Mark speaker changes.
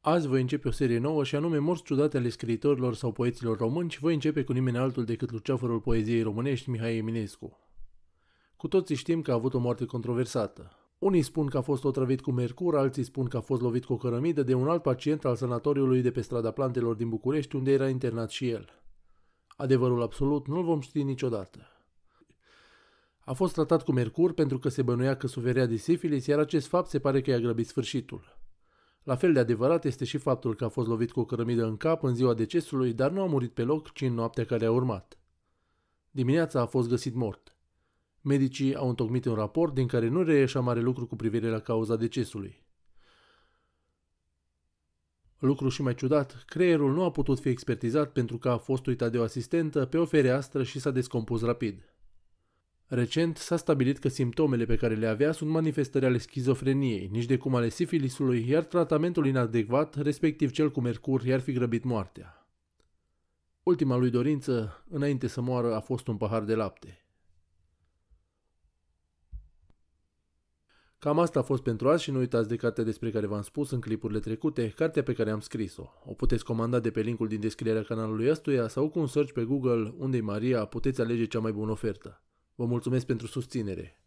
Speaker 1: Azi voi începe o serie nouă și anume morți ciudate ale scriitorilor sau poeților români și voi începe cu nimeni altul decât luceafărul poeziei românești Mihai Eminescu. Cu toții știm că a avut o moarte controversată. Unii spun că a fost otrăvit cu mercur, alții spun că a fost lovit cu o cărămidă de un alt pacient al sanatoriului de pe strada plantelor din București, unde era internat și el. Adevărul absolut nu-l vom ști niciodată. A fost tratat cu mercur pentru că se bănuia că suferea de sifilis, iar acest fapt se pare că i-a grăbit sfârșitul. La fel de adevărat este și faptul că a fost lovit cu o cărămidă în cap în ziua decesului, dar nu a murit pe loc, ci în noaptea care a urmat. Dimineața a fost găsit mort. Medicii au întocmit un raport din care nu reieșa mare lucru cu privire la cauza decesului. Lucru și mai ciudat, creierul nu a putut fi expertizat pentru că a fost uitat de o asistentă pe o fereastră și s-a descompus rapid. Recent s-a stabilit că simptomele pe care le avea sunt manifestări ale schizofreniei, nici de cum ale sifilisului, iar tratamentul inadecvat, respectiv cel cu mercur, i-ar fi grăbit moartea. Ultima lui dorință, înainte să moară, a fost un pahar de lapte. Cam asta a fost pentru azi și nu uitați de cartea despre care v-am spus în clipurile trecute, cartea pe care am scris-o. O puteți comanda de pe linkul din descrierea canalului ăstuia sau cu un search pe Google, unde Maria, puteți alege cea mai bună ofertă. Vă mulțumesc pentru susținere!